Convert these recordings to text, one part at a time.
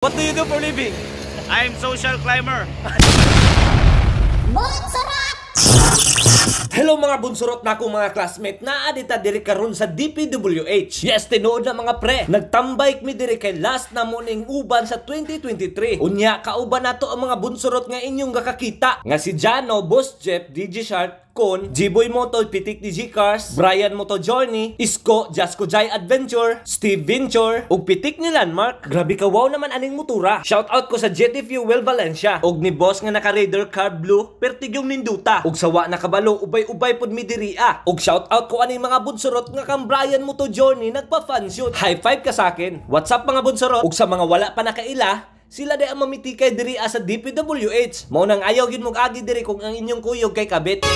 What do you do for living? I'm social climber. Bunsurot! Hello mga bunsurot na akong mga classmate na adita diri karon sa DPWH. Yes, tinuod na mga pre. Nagtambay mi diri kay last na muning uban sa 2023. Unya kauban nato ang mga bunsurot nga inyong gakakita nga si Jano, Boss Jeff, DJ Shark, Kon, Jiboy Moto, Pitik ni G-Cars, Brian Moto Journey, Isko, Jasko Jai Adventure, Steve Venture, ug pitik ni Landmark. Grabe ka wow naman aning motora. Shout out ko sa JT Fuel Valencia, ug ni boss nga naka Raider Car Blue, pertigyong ninduta, ug sawa na kabalo ubay-ubay pod mi diriya. Ah. Ug shout out ko aning mga bunsurot nga kang Brian Moto Journey nagpa-fan shoot. High five ka sa akin. What's up mga bunsurot? Ug sa mga wala pa nakaila, sila day ang mamitikay diri asa DPWH. Mao nang ayaw gyud agi diri kung ang inyong kuyog kay kabit.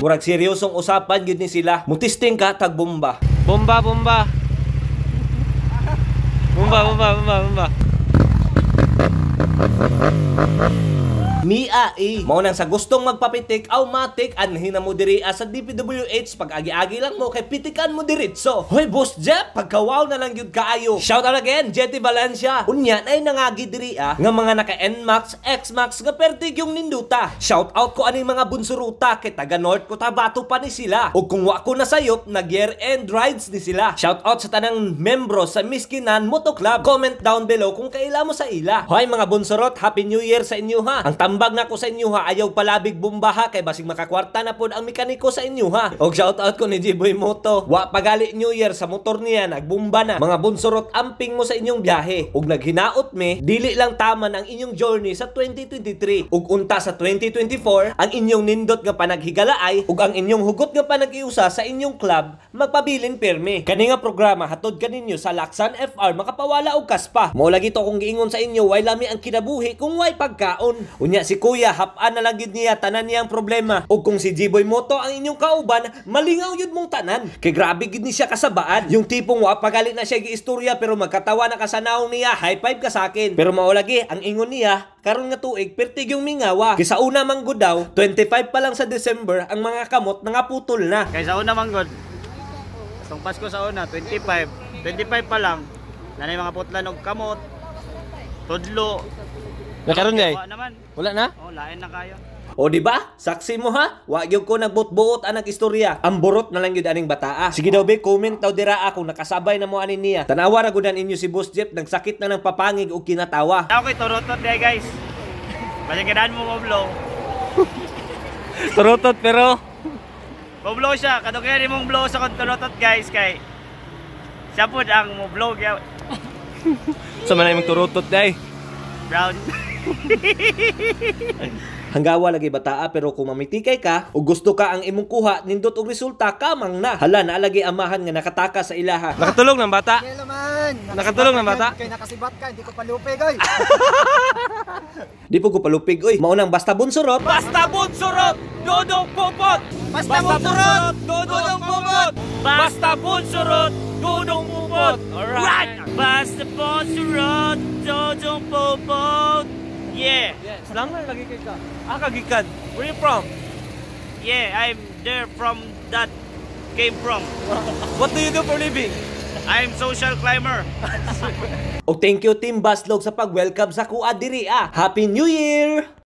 Murag seryosong usapan gyud ni sila. Mutisting ka tag bomba. Bomba, bomba. Bomba, bomba, bomba, bomba ni AI. E. Mao nang sa gustong magpapitik automatic matik hina mo diri ah, sa DPWH pag agi-agi lang mo kay pitikan mo diretso. Hoy boss Jeff, pagkawaw na lang yun kaayo. Shout out again Jetty Valencia. Unya ay nangagi diri ah, nga mga naka Nmax, Xmax nga pertig yung ninduta. Shout out ko ani mga bunsuruta kay taga North ko tabato pa ni sila. O kung wa ko na sayop, nag year end rides ni sila. Shout out sa tanang membro sa Miskinan Moto Club. Comment down below kung kaila mo sa ila. Hoy mga bunsurot, Happy New Year sa inyo ha. Ang tam Ambag na ko sa inyo ha, ayaw palabig bombaha kay basig makakwarta na pod ang mekaniko sa inyo ha. Og shout out ko ni Jiboy Moto. Wa pagali New Year sa motor niya nagbomba na. Mga bunsorot amping mo sa inyong biyahe. Og naghinaot me, dili lang taman ang inyong journey sa 2023. Ug unta sa 2024 ang inyong nindot nga panaghigalaay, ug ang inyong hugot nga panag-iusa sa inyong club magpabilin pirmi. Kani nga programa hatod kaninyo sa Laksan FR makapawala og kaspa. Mao lagi to kung giingon sa inyo way lami ang kinabuhi kung way pagkaon. Unya si Kuya hap na lang gid niya tanan niya ang problema. O kung si Jiboy Moto ang inyong kauban, malingaw yun mong tanan. Kay grabe gid ni siya kasabaan. Yung tipong wa pagalit na siya giistorya pero magkatawa na kasanaw niya, high five ka sa akin. Pero mao lagi ang ingon niya karon nga tuig pertig yung mingawa. Kaysa una manggod daw, 25 pa lang sa December ang mga kamot nga putol na. Kaysa una manggod, Itong Pasko sa una, 25. 25 pa lang. Nanay mga putlan og kamot. Tudlo. Nakaroon gay. Eh. Wala naman. Wala na? Oh, lain na kayo. O di ba? Saksi mo ha? Wa gyud ko nagbutbuot anang istorya. Ang burot na lang gyud aning bataa. Sige daw be, comment daw dira ako nakasabay na mo ani niya. Tanawa ra gud inyo si Boss nang sakit na ng papangig o kinatawa. Ah, okay, turutot day guys. Balikan mo mo vlog. turutot pero Moblow siya. Kano kaya ni mong blow sa kontulotot guys kay siya po ang moblow kaya. sa manay mong turutot day. Brown. Hanggawa lagi bataa pero kung mamitikay ka o gusto ka ang imong kuha nindot og resulta kamang na. Hala na alagi amahan nga nakataka sa ilaha. Nakatulog ng bata. Hello man. Nakatulog ng bata. Kay nakasibat ka hindi ko palupig oy. di po ko palupig oy. mao Maunang basta bunsurot. Basta bunsurot. Dodong popot. Basta bunsurot, dudong pupot! Basta bunsurot, dudong pupot! Alright! Basta bunsurot, dudong pupot! Yeah! Yes. Lang na ka. Ah, kagikad. Where you from? Yeah, I'm there from that came from. What do you do for living? I'm social climber. o oh, thank you Team Baslog sa pag-welcome sa kuadiri ah. Happy New Year!